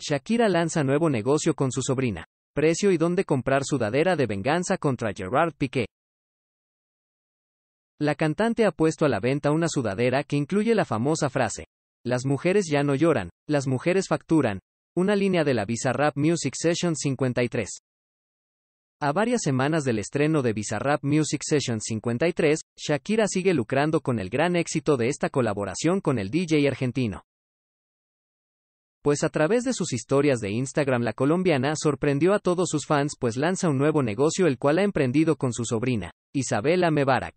Shakira lanza nuevo negocio con su sobrina. Precio y dónde comprar sudadera de venganza contra Gerard Piqué. La cantante ha puesto a la venta una sudadera que incluye la famosa frase: Las mujeres ya no lloran, las mujeres facturan. Una línea de la Bizarrap Music Session 53. A varias semanas del estreno de Bizarrap Music Session 53, Shakira sigue lucrando con el gran éxito de esta colaboración con el DJ argentino pues a través de sus historias de Instagram la colombiana sorprendió a todos sus fans pues lanza un nuevo negocio el cual ha emprendido con su sobrina, Isabela Mebarak.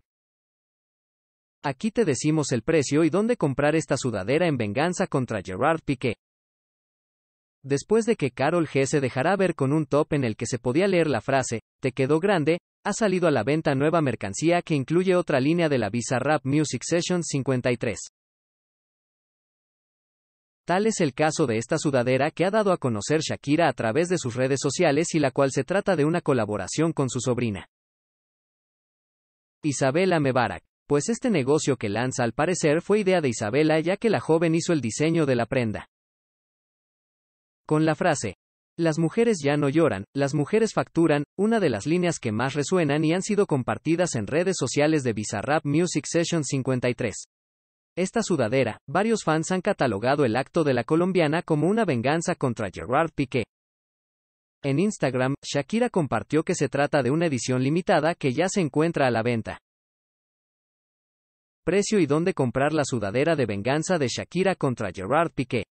Aquí te decimos el precio y dónde comprar esta sudadera en venganza contra Gerard Piqué. Después de que Carol G se dejara ver con un top en el que se podía leer la frase, te quedó grande, ha salido a la venta nueva mercancía que incluye otra línea de la Visa Rap Music Session 53. Tal es el caso de esta sudadera que ha dado a conocer Shakira a través de sus redes sociales y la cual se trata de una colaboración con su sobrina. Isabela Mebarak. Pues este negocio que lanza al parecer fue idea de Isabela ya que la joven hizo el diseño de la prenda. Con la frase, las mujeres ya no lloran, las mujeres facturan, una de las líneas que más resuenan y han sido compartidas en redes sociales de Bizarrap Music Session 53 esta sudadera, varios fans han catalogado el acto de la colombiana como una venganza contra Gerard Piqué. En Instagram, Shakira compartió que se trata de una edición limitada que ya se encuentra a la venta. Precio y dónde comprar la sudadera de venganza de Shakira contra Gerard Piqué.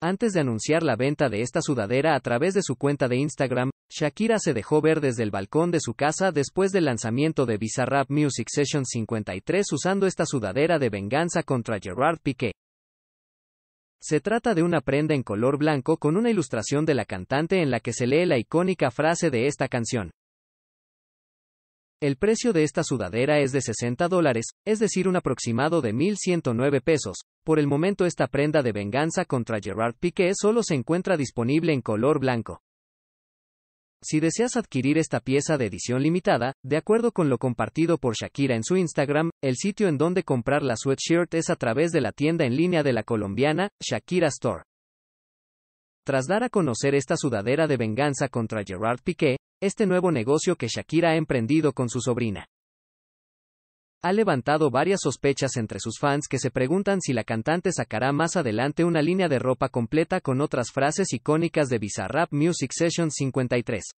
Antes de anunciar la venta de esta sudadera a través de su cuenta de Instagram, Shakira se dejó ver desde el balcón de su casa después del lanzamiento de Bizarrap Music Session 53 usando esta sudadera de venganza contra Gerard Piqué. Se trata de una prenda en color blanco con una ilustración de la cantante en la que se lee la icónica frase de esta canción. El precio de esta sudadera es de 60 dólares, es decir, un aproximado de 1.109 pesos. Por el momento esta prenda de venganza contra Gerard Piqué solo se encuentra disponible en color blanco. Si deseas adquirir esta pieza de edición limitada, de acuerdo con lo compartido por Shakira en su Instagram, el sitio en donde comprar la sweatshirt es a través de la tienda en línea de la colombiana, Shakira Store. Tras dar a conocer esta sudadera de venganza contra Gerard Piqué, este nuevo negocio que Shakira ha emprendido con su sobrina ha levantado varias sospechas entre sus fans que se preguntan si la cantante sacará más adelante una línea de ropa completa con otras frases icónicas de Bizarrap Music Session 53.